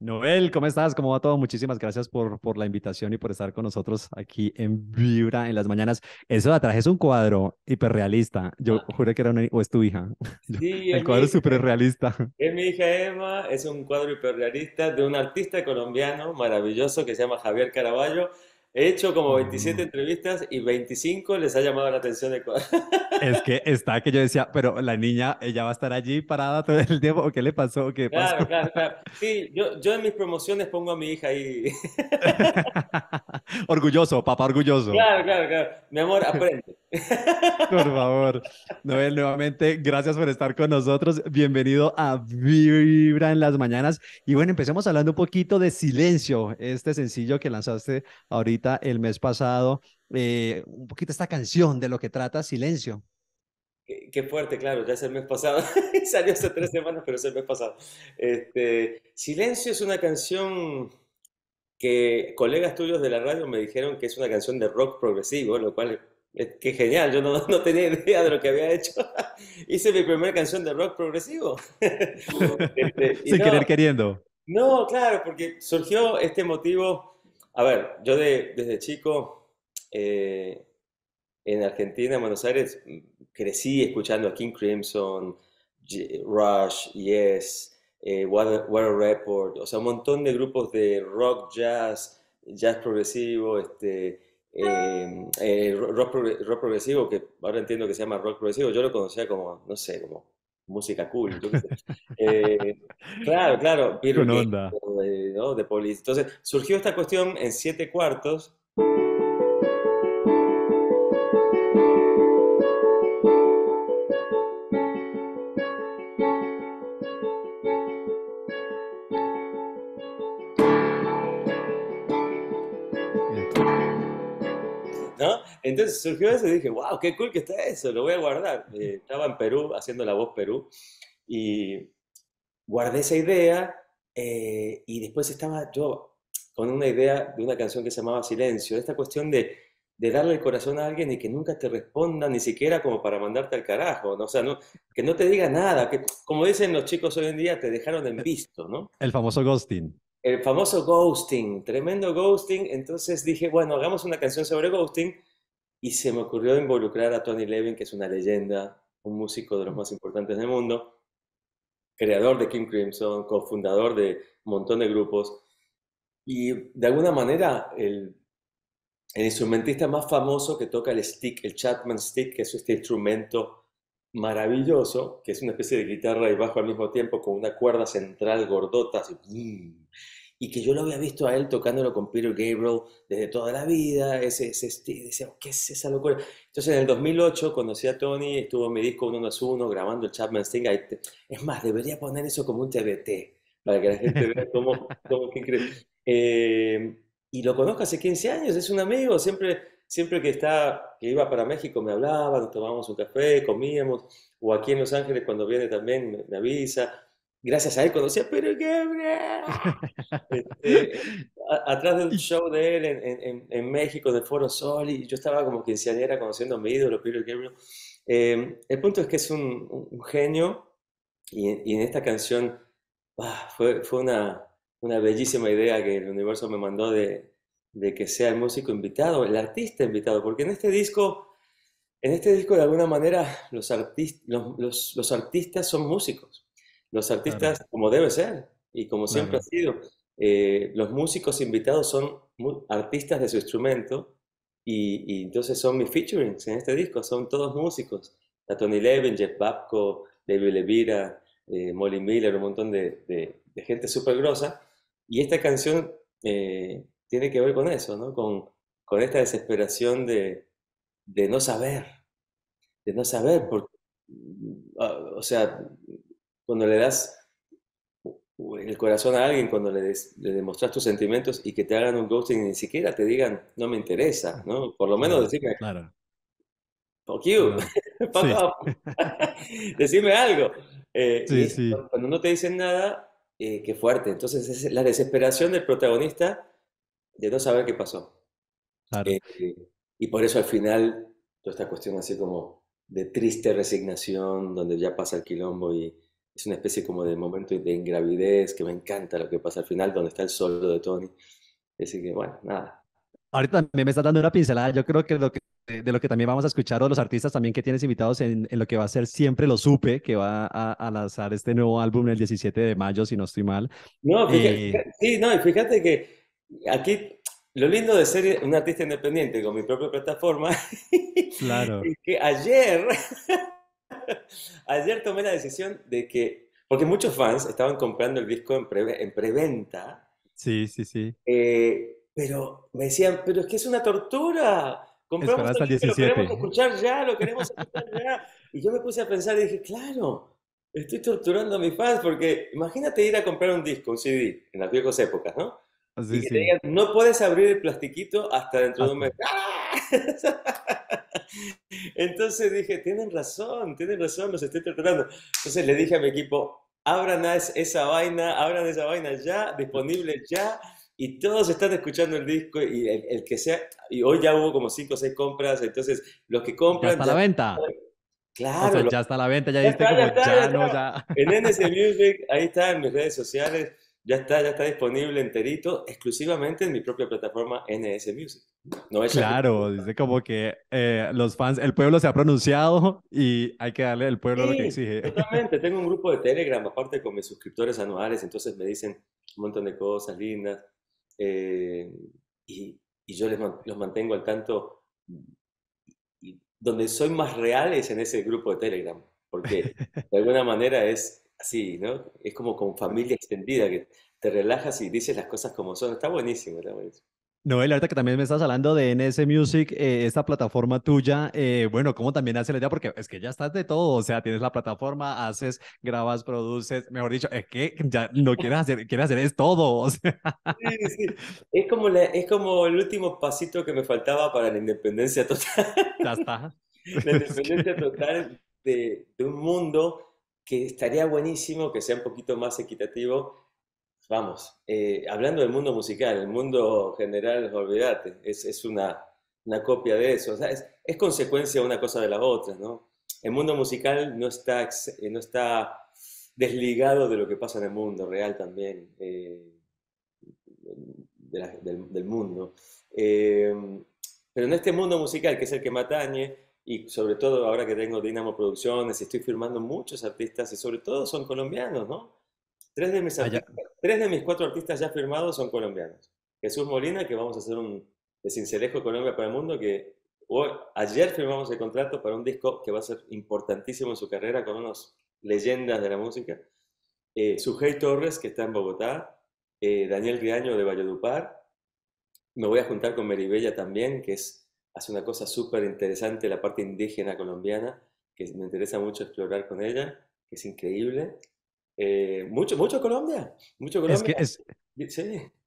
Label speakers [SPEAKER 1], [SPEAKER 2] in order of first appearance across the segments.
[SPEAKER 1] Noel, ¿cómo estás? ¿Cómo va todo? Muchísimas gracias por, por la invitación y por estar con nosotros aquí en Vibra en las mañanas. Eso de atrás es un cuadro hiperrealista. Yo ah. juré que era una, o es tu hija.
[SPEAKER 2] Sí, El cuadro es
[SPEAKER 1] Es
[SPEAKER 2] mi hija Emma, es un cuadro hiperrealista de un artista colombiano maravilloso que se llama Javier Caraballo. He hecho como 27 entrevistas y 25 les ha llamado la atención. De...
[SPEAKER 1] es que está que yo decía, pero la niña, ella va a estar allí parada todo el tiempo, ¿o qué le pasó? qué pasó?
[SPEAKER 2] claro, claro. Sí, yo, yo, en mis promociones pongo a mi hija ahí.
[SPEAKER 1] orgulloso, papá orgulloso. Claro,
[SPEAKER 2] claro, claro. Mi amor, aprende.
[SPEAKER 1] Por favor. Noel, nuevamente, gracias por estar con nosotros. Bienvenido a Vibra en las Mañanas. Y bueno, empecemos hablando un poquito de Silencio, este sencillo que lanzaste ahorita el mes pasado. Eh, un poquito esta canción de lo que trata Silencio.
[SPEAKER 2] Qué, fuerte, claro, ya es el mes pasado. Salió hace tres semanas, pero es el mes pasado. Este, silencio es una canción que colegas tuyos de la radio me dijeron que es una canción de rock progresivo, lo cual Qué genial, yo no, tenía idea de lo que había hecho. Hice mi primera canción de rock progresivo. Este, Sin querer queriendo. No, claro, porque surgió este motivo. A ver, yo desde chico eh, en Argentina, en Buenos Aires, mm, crecí escuchando a King Crimson, Rush, Yes, eh, Water, Report, o sea, un montón de grupos de rock, jazz, jazz progresivo, este eh, eh, rock, progresivo, que ahora entiendo que se llama rock progresivo, yo lo conocía como, no sé, como música cool. Eh, claro, claro, de Entonces, surgió esta cuestión en siete cuartos, entonces surgió eso y dije, wow, qué cool que está eso, lo voy a guardar. Eh, estaba en Perú haciendo la voz Perú y guardé esa idea eh, y después estaba yo con una idea de una canción que se llamaba Silencio, esta cuestión de, de, darle el corazón a alguien y que nunca te responda, ni siquiera como para mandarte al carajo, ¿no? o sea, que no te diga nada, que como dicen los chicos hoy en día, te dejaron en visto, ¿no?
[SPEAKER 1] El famoso ghosting.
[SPEAKER 2] El famoso ghosting, tremendo ghosting, entonces dije, bueno, hagamos una canción sobre ghosting y se me ocurrió involucrar a Tony Levin, que es una leyenda, un músico de los más importantes del mundo, creador de Kim Crimson, cofundador de un montón de grupos, y de alguna manera el, instrumentista más famoso que toca el stick, el Chapman Stick, que es este instrumento maravilloso, que es una especie de guitarra y bajo al mismo tiempo con una cuerda central gordota, así, y que yo lo había visto a él tocándolo con Peter Gabriel desde toda la vida, ese, ese, oh, ¿qué es esa locura? Entonces en el 2008 conocí a Tony, estuvo en mi disco 1 grabando el Chapman Sting, es más, debería poner eso como un TBT, para que la gente vea cómo, cómo que eh, y lo conozco hace 15 años, es un amigo, siempre, siempre que, está, que iba para México me hablaba, nos tomábamos un café, comíamos, o aquí en Los Ángeles cuando viene también me avisa, gracias a él conocí a Peter Gabriel. Este, atrás de un show de él en, México, de Foro Sol, y yo estaba como quinceañera conociendo a mi ídolo, Peter Gabriel. Em, el punto es que es un, genio, y, en esta canción ah, fue, fue una, una, bellísima idea que el universo me mandó de, de que sea el músico invitado, el artista invitado, porque en este disco... En este disco, de alguna manera, los, artist, los, los artistas son músicos. Los artistas como debe ser y como siempre ha sido. Eh, los músicos invitados son artistas de su instrumento y, entonces son mis featurings en este disco, son todos músicos. A Tony Levin, Jeff Babco, David Levira, eh, Molly Miller, un montón de, gente súper grosa. Y esta canción eh, tiene que ver con eso, Con, esta desesperación de, no saber, de no saber, porque, mm, ah, o sea, cuando le das el corazón a alguien, cuando le, demostras tus sentimientos y que te hagan un ghosting y ni siquiera te digan, no me interesa, ¿no? Por lo menos decirme, claro. fuck you, decime algo. Eh, cuando no te dicen nada, eh, qué fuerte. Entonces es la desesperación del protagonista de no saber qué pasó. Claro. Eh, y por eso al final, toda esta cuestión así como de triste resignación, donde ya pasa el quilombo y es una especie como de momento de ingravidez que me encanta lo que pasa al final, donde está el solo de Tony. Así que, bueno, nada.
[SPEAKER 1] Ahorita también me estás dando una pincelada. Yo creo que, lo de lo que también vamos a escuchar, o los artistas también que tienes invitados en, lo que va a ser Siempre lo supe, que va a, lanzar este nuevo álbum el 17 de mayo, si no estoy mal. No, fíjate, eh,
[SPEAKER 2] sí, no, y fíjate que aquí lo lindo de ser un artista independiente con mi propia plataforma claro. es que ayer Ayer tomé la decisión de que, porque muchos fans estaban comprando el disco en, pre, en preventa.
[SPEAKER 1] Sí, sí, sí.
[SPEAKER 2] Eh, pero me decían, pero es que es una tortura. Compramos el Lo queremos escuchar ya, lo queremos escuchar ya. Y yo me puse a pensar y dije, claro, estoy torturando a mis fans porque imagínate ir a comprar un disco, un CD, en las viejas épocas, ¿no? no puedes abrir el plastiquito hasta dentro de un mes. Entonces dije, tienen razón, tienen razón, los estoy tratando. Entonces le dije a mi equipo, abran esa vaina, abran esa vaina ya, disponible ya. Y todos están escuchando el disco y el, que sea, y hoy ya hubo como 5 o 6 compras, entonces los que compran... Ya está la venta. Claro. ya
[SPEAKER 1] está la venta, ya, diste como,
[SPEAKER 2] ya, En NS ahí está, en mis redes sociales. Ya está, ya está disponible enterito, exclusivamente en mi propia plataforma NS Music. No es
[SPEAKER 1] claro, dice como que eh, los fans, el pueblo se ha pronunciado y hay que darle al pueblo lo que exige.
[SPEAKER 2] Totalmente, tengo un grupo de Telegram, aparte con mis suscriptores anuales, entonces me dicen un montón de cosas lindas eh, y, yo les, los mantengo al tanto. Y donde soy más real es en ese grupo de Telegram, porque de alguna manera es así, ¿no? Es como con familia extendida, que te relajas y dices las cosas como son. Está buenísimo, está buenísimo.
[SPEAKER 1] Noel, ahorita que también me estás hablando de NS Music, eh, esta plataforma tuya, eh, bueno, ¿cómo también hace la idea? Porque es que ya estás de todo, o sea, tienes la plataforma, haces, grabas, produces, mejor dicho, es que ya no quieres hacer, quieres hacer es todo,
[SPEAKER 2] Sí, Es, como es como el último pasito que me faltaba para la independencia total. Ya está. La independencia total de, de un mundo que estaría buenísimo que sea un poquito más equitativo. Vamos, eh, hablando del mundo musical, el mundo general, olvídate, es, es una, una, copia de eso. es, consecuencia una cosa de la otra, ¿no? El mundo musical no está, eh, no está desligado de lo que pasa en el mundo real también, eh, del, mundo. pero en este mundo musical, que es el que me atañe, y sobre todo ahora que tengo Dinamo Producciones estoy firmando muchos artistas y sobre todo son colombianos, ¿no? Tres de mis, ah, tres de mis cuatro artistas ya firmados son colombianos. Jesús Molina, que vamos a hacer un de Cincelejo Colombia para el Mundo, que hoy, ayer firmamos el contrato para un disco que va a ser importantísimo en su carrera con unos leyendas de la música. Eh, Torres, que está en Bogotá, eh, Daniel Riaño, de Valledupar, me voy a juntar con Meribella también, que es hace una cosa súper interesante la parte indígena colombiana, que me interesa mucho explorar con ella, que es increíble. Eh, mucho, mucho Colombia, mucho Colombia. que es,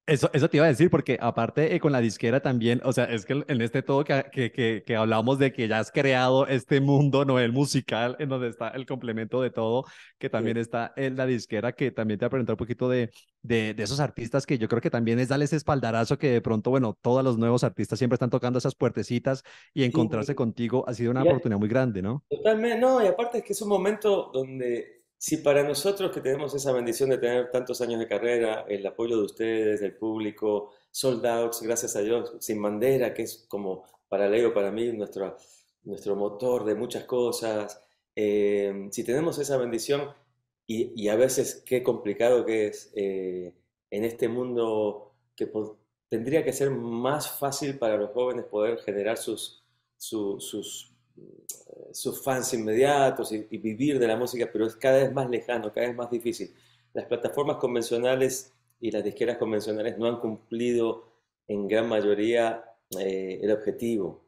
[SPEAKER 1] eso, eso te iba a decir, porque aparte eh, con la disquera también, o sea, es que en este todo que, que, que, hablamos de que ya has creado este mundo Noel musical, en donde está el complemento de todo, que también está en eh, la disquera, que también te va a un poquito de, de, de, esos artistas que yo creo que también es darles espaldarazo que de pronto, bueno, todos los nuevos artistas siempre están tocando esas puertecitas y encontrarse contigo ha sido una oportunidad muy grande, ¿no?
[SPEAKER 2] Totalmente, no, y aparte es que es un momento donde si para nosotros que tenemos esa bendición de tener tantos años de carrera, el apoyo de ustedes, del público, soldados, gracias a Dios, sin bandera, que es como para Leo, para mí, nuestro, nuestro motor de muchas cosas, eh, si tenemos esa bendición, y, a veces qué complicado que es eh, en este mundo que tendría que ser más fácil para los jóvenes poder generar sus, sus eh, sus fans inmediatos y, vivir de la música, pero es cada vez más lejano, cada vez más difícil. Las plataformas convencionales y las disqueras convencionales no han cumplido en gran mayoría eh, el objetivo.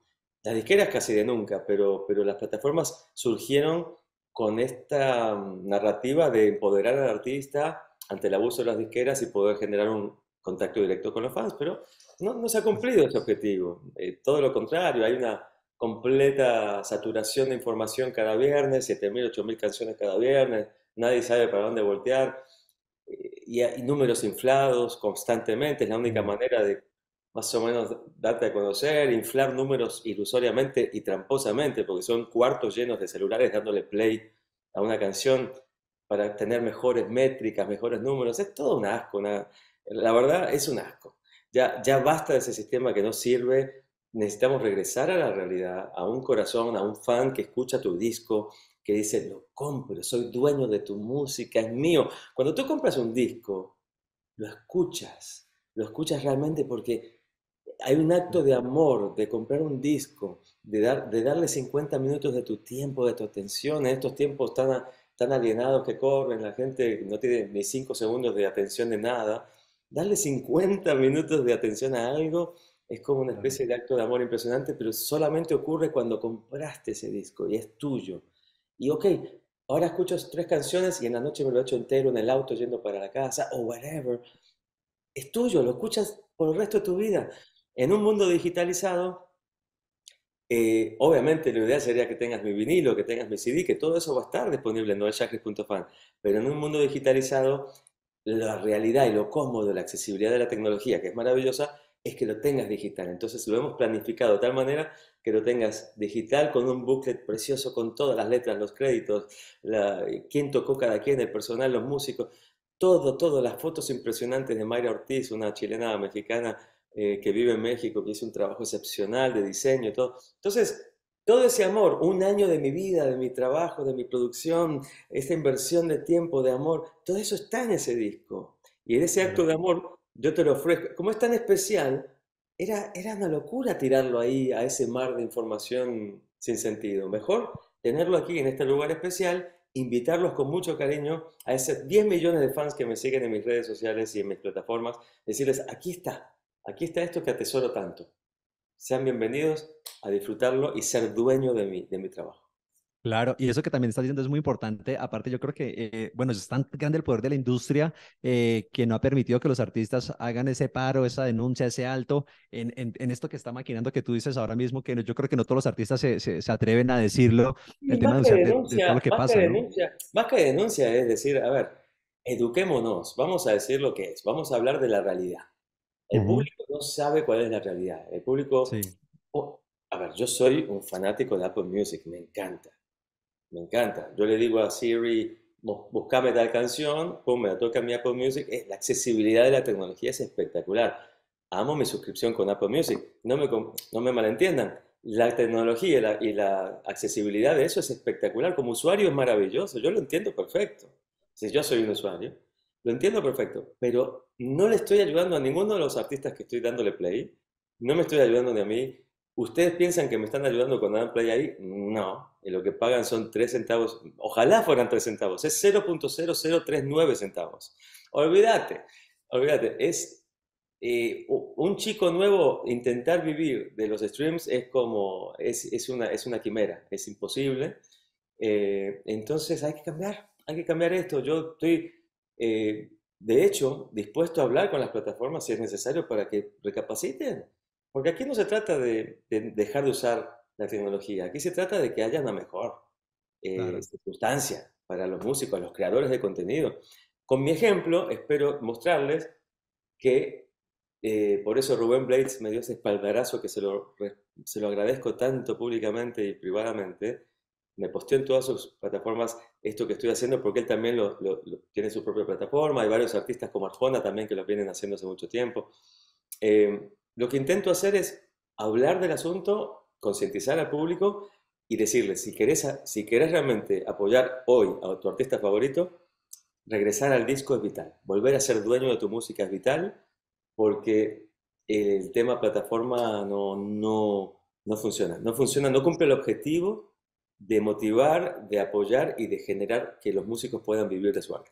[SPEAKER 2] Las disqueras casi de nunca, pero, pero las plataformas surgieron con esta mm, narrativa de empoderar al artista ante el abuso de las disqueras y poder generar un contacto directo con los fans, pero no, se ha cumplido ese objetivo. Eh, todo lo contrario, hay una completa saturación de información cada viernes, 7.000, 8.000 canciones cada viernes, nadie sabe para dónde voltear, eh, y, hay números inflados constantemente, es la única mm. manera de más o menos darte a conocer, inflar números ilusoriamente y tramposamente, porque son cuartos llenos de celulares dándole play a una canción para tener mejores métricas, mejores números, es todo un asco, la verdad es un asco. Ya, ya basta de ese sistema que no sirve, necesitamos regresar a la realidad, a un corazón, a un fan que escucha tu disco, que dice, lo compro, soy dueño de tu música, es mío. Cuando tú compras un disco, lo escuchas, lo escuchas realmente porque hay un acto de amor, de comprar un disco, de, dar, de darle 50 minutos de tu tiempo, de tu atención, en estos tiempos tan, tan alienados que corren, la gente no tiene ni 5 segundos de atención de nada, darle 50 minutos de atención a algo es como una especie de acto de amor impresionante, pero solamente ocurre cuando compraste ese disco y es tuyo. Y ok, ahora escuchas tres canciones y en la noche me lo echo entero en el auto yendo para la casa o whatever. Es tuyo, lo escuchas por el resto de tu vida. En un mundo digitalizado, eh, obviamente la idea sería que tengas mi vinilo, que tengas mi CD, que todo eso va a estar disponible en noelchakres.fan. Pero en un mundo digitalizado, la realidad y lo cómodo, la accesibilidad de la tecnología, que es maravillosa, es que lo tengas digital. Entonces lo hemos planificado de tal manera que lo tengas digital con un booklet precioso con todas las letras, los créditos, la, eh, quién tocó cada quien, el personal, los músicos, todo, todas las fotos impresionantes de Mayra Ortiz, una chilena mexicana eh, que vive en México, que hizo un trabajo excepcional de diseño todo. Entonces, todo ese amor, un año de mi vida, de mi trabajo, de mi producción, esta inversión de tiempo, de amor, todo eso está en ese disco. Y en ese acto de amor yo te lo ofrezco. Como es tan especial, era, era una locura tirarlo ahí a ese mar de información sin sentido. Mejor tenerlo aquí en este lugar especial, invitarlos con mucho cariño a esos 10 millones de fans que me siguen en mis redes sociales y en mis plataformas, decirles, aquí está, aquí está esto que atesoro tanto. Sean bienvenidos a disfrutarlo y ser dueño de de mi trabajo.
[SPEAKER 1] Claro, y eso que también estás diciendo es muy importante. Aparte, yo creo que, eh, bueno, es tan grande el poder de la industria eh, que no ha permitido que los artistas hagan ese paro, esa denuncia, ese alto en, en, esto que está maquinando que tú dices ahora mismo, que yo creo que no todos los artistas se, se, atreven a decirlo. El de, lo que más pasa. Que denuncia,
[SPEAKER 2] Más que denuncia es decir, a ver, eduquémonos, vamos a decir lo que es, vamos a hablar de la realidad. El público no sabe cuál es la realidad. El público. Sí. a ver, yo soy un fanático de Apple Music, me encanta me encanta. Yo le digo a Siri, buscame tal canción, pum, me la toca mi Apple Music. Eh, la accesibilidad de la tecnología es espectacular. Amo mi suscripción con Apple Music. No me, malentiendan. La tecnología y la, y la accesibilidad de eso es espectacular. Como usuario es maravilloso. Yo lo entiendo perfecto. Si yo soy un usuario, lo entiendo perfecto. Pero no le estoy ayudando a ninguno de los artistas que estoy dándole play. No me estoy ayudando ni a mí, ¿Ustedes piensan que me están ayudando con Adam Play ahí? No, lo que pagan son 3 centavos, ojalá fueran 3 centavos, es 0.0039 centavos. Olvídate, olvídate, es eh, un chico nuevo intentar vivir de los streams es como, es, una, es una quimera, es imposible. Eh, entonces hay que cambiar, hay que cambiar esto. Yo estoy, eh, de hecho, dispuesto a hablar con las plataformas si es necesario para que recapaciten porque aquí no se trata de, dejar de usar la tecnología, aquí se trata de que haya una mejor eh, circunstancia para los músicos, los creadores de contenido. Con mi ejemplo, espero mostrarles que eh, por eso Rubén Blades me dio ese espaldarazo que se lo, agradezco tanto públicamente y privadamente. Me posteó en todas sus plataformas esto que estoy haciendo porque él también lo, tiene su propia plataforma. Hay varios artistas como Arjona también que lo vienen haciendo hace mucho tiempo. Eh, lo que intento hacer es hablar del asunto, concientizar al público y decirles, si querés, realmente apoyar hoy a tu artista favorito, regresar al disco es vital. Volver a ser dueño de tu música es vital porque el tema plataforma no funciona. No funciona, no cumple el objetivo de motivar, de apoyar y de generar que los músicos puedan vivir de su arte.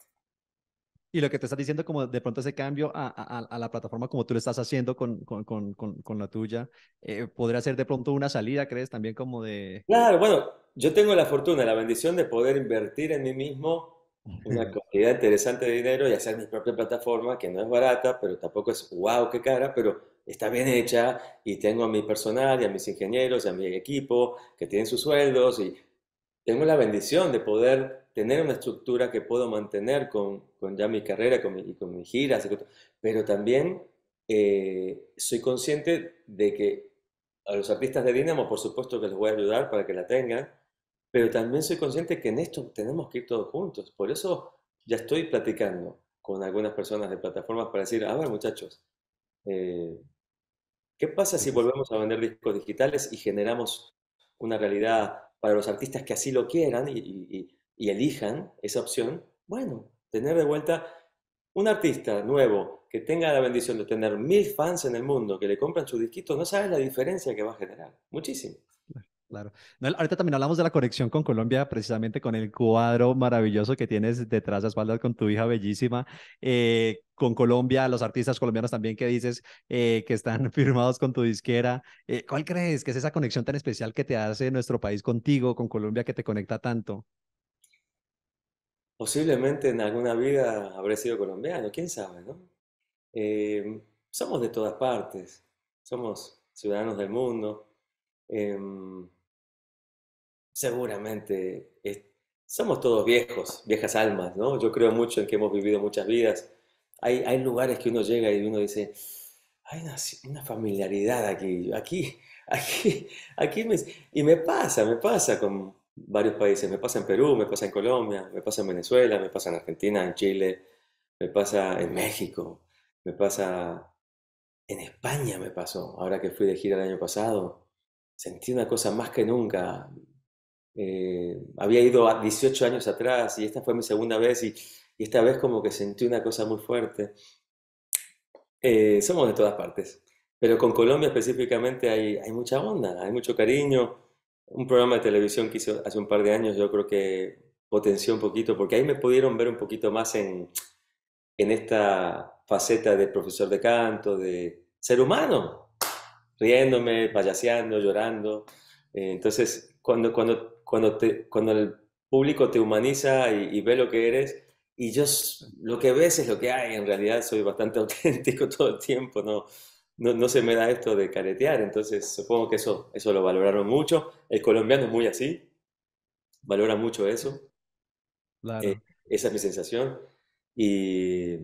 [SPEAKER 1] Y lo que te estás diciendo, como de pronto ese cambio a, a, a la plataforma como tú lo estás haciendo con, con, con, con la tuya, eh, podría ser de pronto una salida, ¿crees? También como de... Claro,
[SPEAKER 2] bueno, yo tengo la fortuna, la bendición de poder invertir en mí mismo una cantidad interesante de dinero y hacer mi propia plataforma, que no es barata, pero tampoco es wow, qué cara, pero está bien hecha y tengo a mi personal y a mis ingenieros y a mi equipo que tienen sus sueldos y tengo la bendición de poder tener una estructura que puedo mantener con, con ya mi carrera con y con mis giras, pero también eh, soy consciente de que a los artistas de Dinamo, por supuesto que les voy a ayudar para que la tengan, pero también soy consciente que en esto tenemos que ir todos juntos. Por eso ya estoy platicando con algunas personas de plataformas para decir, a ver muchachos, eh, ¿qué pasa si volvemos a vender discos digitales y generamos una realidad para los artistas que así lo quieran y, y elijan esa opción, bueno, tener de vuelta un artista nuevo que tenga la bendición de tener mil fans en el mundo que le compran su disquito, no sabes la diferencia que va a generar. Muchísimo.
[SPEAKER 1] Claro. ahorita también hablamos de la conexión con Colombia, precisamente con el cuadro maravilloso que tienes detrás de espaldas con tu hija bellísima, eh, con Colombia, los artistas colombianos también que dices eh, que están firmados con tu disquera. Eh, ¿Cuál crees que es esa conexión tan especial que te hace nuestro país contigo, con Colombia, que te conecta tanto?
[SPEAKER 2] Posiblemente en alguna vida habré sido colombiano, quién sabe, ¿no? Em, somos de todas partes, somos ciudadanos del mundo. Em, seguramente somos todos viejos, viejas almas, ¿no? Yo creo mucho en que hemos vivido muchas vidas. Hay, lugares que uno llega y uno dice, hay una, familiaridad aquí, aquí, aquí, aquí, me, y me pasa, me pasa con varios países. Me pasa en Perú, me pasa en Colombia, me pasa en Venezuela, me pasa en Argentina, en Chile, me pasa en México, me pasa en España, me pasó. Ahora que fui de gira el año pasado, sentí una cosa más que nunca. Eh, había ido 18 años atrás y esta fue mi segunda vez y, esta vez como que sentí una cosa muy fuerte. Eh, somos de todas partes, pero con Colombia específicamente hay mucha onda, hay mucho cariño un programa de televisión que hizo hace un par de años, yo creo que potenció un poquito, porque ahí me pudieron ver un poquito más en, esta faceta de profesor de canto, de ser humano, riéndome, payaseando, llorando. Eh, entonces, cuando, cuando, cuando, cuando el público te humaniza y, y ve lo que eres, y yo lo que ves es lo que hay, en realidad soy bastante auténtico todo el tiempo, no, no, se me da esto de caretear, entonces supongo que eso, eso lo valoraron mucho. El colombiano es muy así, valora mucho eso. Eh, esa es mi sensación. Y,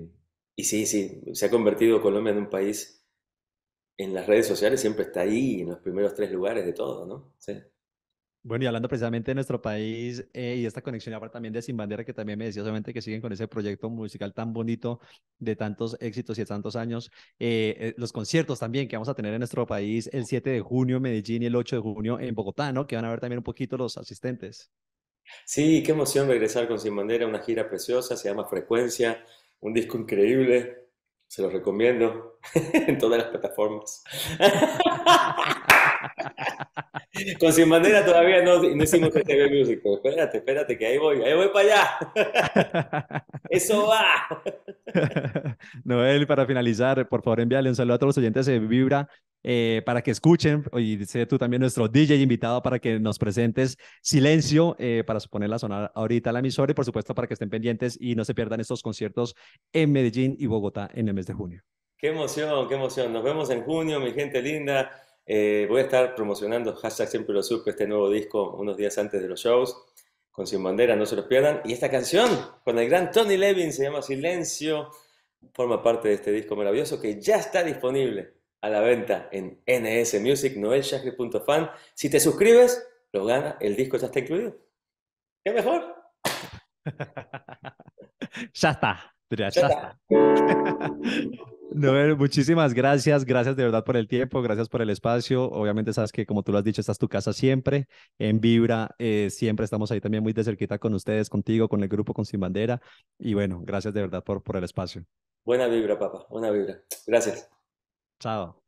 [SPEAKER 2] y, sí, sí, se ha convertido Colombia en un país, en las redes sociales siempre está ahí, en los primeros tres lugares de todo, ¿no? Sí.
[SPEAKER 1] Bueno, y hablando precisamente de nuestro país eh, y esta conexión ahora también de Sin Bandera, que también me decía solamente que siguen con ese proyecto musical tan bonito de tantos éxitos y de tantos años. Eh, eh, los conciertos también que vamos a tener en nuestro país el 7 de junio en Medellín y el 8 de junio en Bogotá, ¿no? Que van a ver también un poquito los asistentes.
[SPEAKER 2] Sí, qué emoción regresar con Sin Bandera, una gira preciosa, se llama Frecuencia, un disco increíble, se los recomiendo en todas las plataformas. Con Sin Manera todavía no, no hicimos TV Músico. Espérate, espérate, que ahí voy, ahí voy para allá. Eso va.
[SPEAKER 1] Noel, para finalizar, por favor envíale un saludo a todos los oyentes de Vibra eh, para que escuchen y sé tú también nuestro DJ invitado para que nos presentes Silencio eh, para suponer la sonora ahorita la emisora y por supuesto para que estén pendientes y no se pierdan estos conciertos en Medellín y Bogotá en el mes de junio.
[SPEAKER 2] Qué emoción, qué emoción. Nos vemos en junio, mi gente linda. Eh, voy a estar promocionando hashtag siempre lo supe, este nuevo disco, unos días antes de los shows, con Sin Bandera, no se los pierdan. Y esta canción, con el gran Tony Levin, se llama Silencio, forma parte de este disco maravilloso que ya está disponible a la venta en NS Music, fan Si te suscribes, lo gana, el disco ya está incluido. ¿Qué mejor?
[SPEAKER 1] ya está, ya, está. No, muchísimas gracias, gracias de verdad por el tiempo, gracias por el espacio. Obviamente sabes que como tú lo has dicho, estás tu casa siempre, en Vibra, eh, siempre estamos ahí también muy de cerquita con ustedes, contigo, con el grupo, con Sin Bandera. Y bueno, gracias de verdad por, por el espacio.
[SPEAKER 2] Buena vibra, papá, buena vibra. Gracias. Chao.